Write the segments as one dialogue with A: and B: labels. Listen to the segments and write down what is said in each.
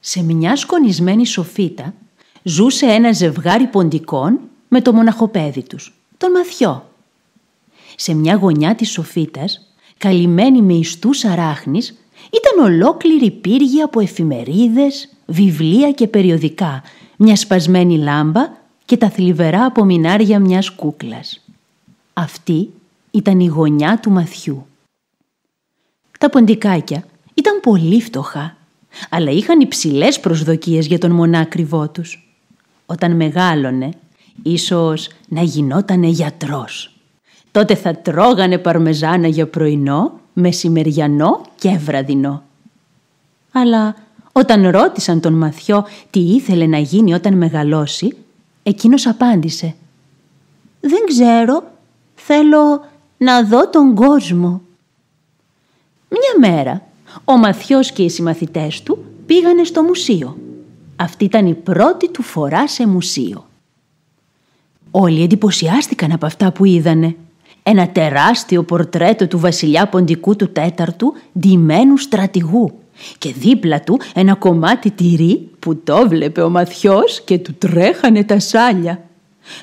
A: Σε μια σκονισμένη σοφίτα ζούσε ένα ζευγάρι ποντικών με το μοναχοπέδι τους, τον Μαθιό. Σε μια γωνιά της σοφίτας, καλυμμένη με ιστούς αράχνης, ήταν ολόκληρη πύργη από εφημερίδες, βιβλία και περιοδικά, μια σπασμένη λάμπα και τα θλιβερά απομεινάρια μιας κούκλας. Αυτή ήταν η γωνιά του Μαθιού. Τα ποντικάκια ήταν πολύ φτωχά αλλά είχαν υψηλές προσδοκίες για τον μονάκριβό τους. Όταν μεγάλωνε, ίσως να γινότανε γιατρός. Τότε θα τρώγανε παρμεζάνα για πρωινό, μεσημεριανό και βραδινό. Αλλά όταν ρώτησαν τον Μαθιό τι ήθελε να γίνει όταν μεγαλώσει, εκείνος απάντησε «Δεν ξέρω, θέλω να δω τον κόσμο». Μια μέρα ο Μαθιός και οι συμμαθητές του πήγανε στο μουσείο. Αυτή ήταν η πρώτη του φορά σε μουσείο. Όλοι εντυπωσιάστηκαν από αυτά που είδανε. Ένα τεράστιο πορτρέτο του βασιλιά Ποντικού του Τέταρτου, ντυμένου στρατηγού. Και δίπλα του ένα κομμάτι τυρί που το βλέπε ο Μαθιός και του τρέχανε τα σάλια.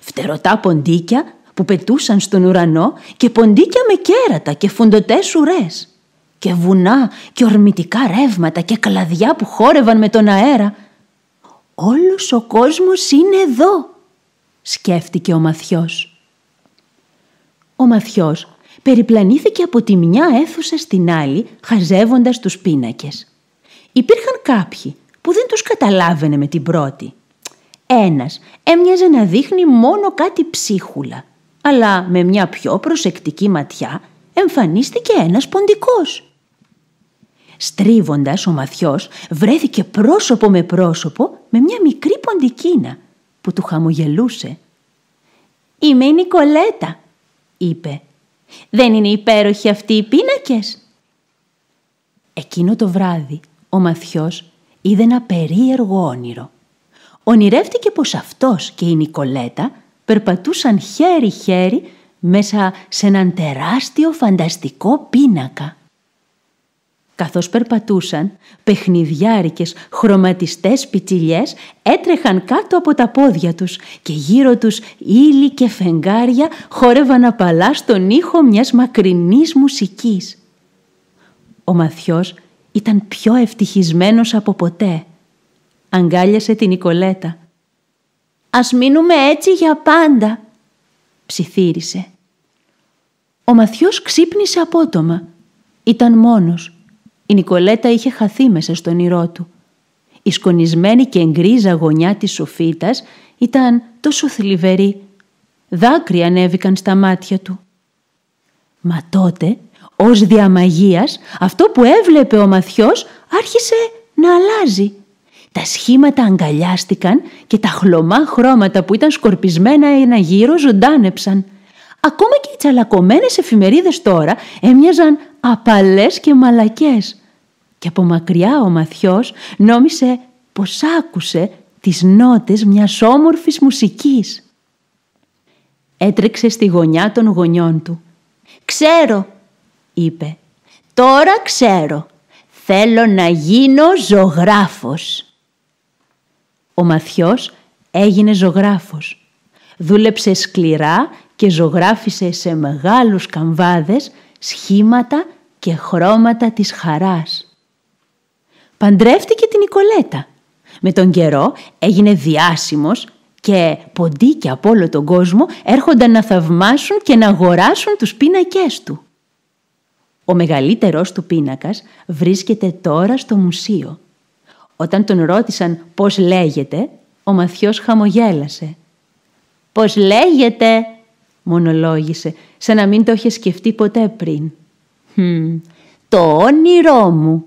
A: Φτερωτά ποντίκια που πετούσαν στον ουρανό και ποντίκια με κέρατα και φουντοτές ουρές και βουνά και ορμητικά ρεύματα και κλαδιά που χόρευαν με τον αέρα. «Όλος ο κόσμος είναι εδώ», σκέφτηκε ο Μαθιός. Ο Μαθιός περιπλανήθηκε από τη μια αίθουσα στην άλλη, χαζεύοντας τους πίνακες. Υπήρχαν κάποιοι που δεν τους καταλάβαινε με την πρώτη. Ένας έμοιαζε να δείχνει μόνο κάτι ψίχουλα, αλλά με μια πιο προσεκτική ματιά εμφανίστηκε ένας ποντικός. Στρίβοντας ο μαθιός βρέθηκε πρόσωπο με πρόσωπο με μια μικρή ποντικίνα που του χαμογελούσε. «Είμαι η Νικολέτα», είπε. «Δεν είναι υπέροχοι αυτοί οι πίνακες» Εκείνο το βράδυ ο Μαθιός είδε ένα περίεργο όνειρο. Ονειρεύτηκε πως αυτός και η Νικολέτα περπατούσαν χέρι-χέρι μέσα σε έναν τεράστιο φανταστικό πίνακα. Καθώς περπατούσαν, παιχνιδιάρικες, χρωματιστές πιτσιλιές έτρεχαν κάτω από τα πόδια τους και γύρω τους ύλη και φεγγάρια χόρευαν απαλά στον ήχο μιας μακρινής μουσικής. Ο Μαθιός ήταν πιο ευτυχισμένος από ποτέ. Αγκάλιασε την Νικολέτα. «Ας μείνουμε έτσι για πάντα», ψιθύρισε. Ο Μαθιός ξύπνησε απότομα. Ήταν μόνος. Η Νικολέτα είχε χαθεί μέσα στον όνειρό του. Η σκονισμένη και εγκρίζα γωνιά της σοφίτας ήταν τόσο θλιβερή. Δάκρυα ανέβηκαν στα μάτια του. Μα τότε, ως διαμαγείας, αυτό που έβλεπε ο Μαθιός άρχισε να αλλάζει. Τα σχήματα αγκαλιάστηκαν και τα χλωμά χρώματα που ήταν σκορπισμένα ένα γύρο ζωντάνεψαν. Ακόμα και οι τσαλακωμένες εφημερίδες τώρα έμοιαζαν απαλές και μαλακές. Και από μακριά ο Μαθιός νόμισε πως άκουσε τις νότες μιας όμορφης μουσικής. Έτρεξε στη γωνιά των γονιών του. «Ξέρω», είπε. «Τώρα ξέρω. Θέλω να γίνω ζωγράφος». Ο Μαθιός έγινε ζωγράφος. Δούλεψε σκληρά και ζωγράφισε σε μεγάλους καμβάδες σχήματα και χρώματα της χαράς. Παντρεύτηκε την Νικολέτα. Με τον καιρό έγινε διάσημος και ποντίκια από όλο τον κόσμο έρχονταν να θαυμάσουν και να αγοράσουν τους πίνακές του. Ο μεγαλύτερος του πίνακας βρίσκεται τώρα στο μουσείο. Όταν τον ρώτησαν πώς λέγεται, ο Μαθιός χαμογέλασε. «Πώς λέγεται» μονολόγησε, σαν να μην το είχε σκεφτεί ποτέ πριν. το όνειρό μου».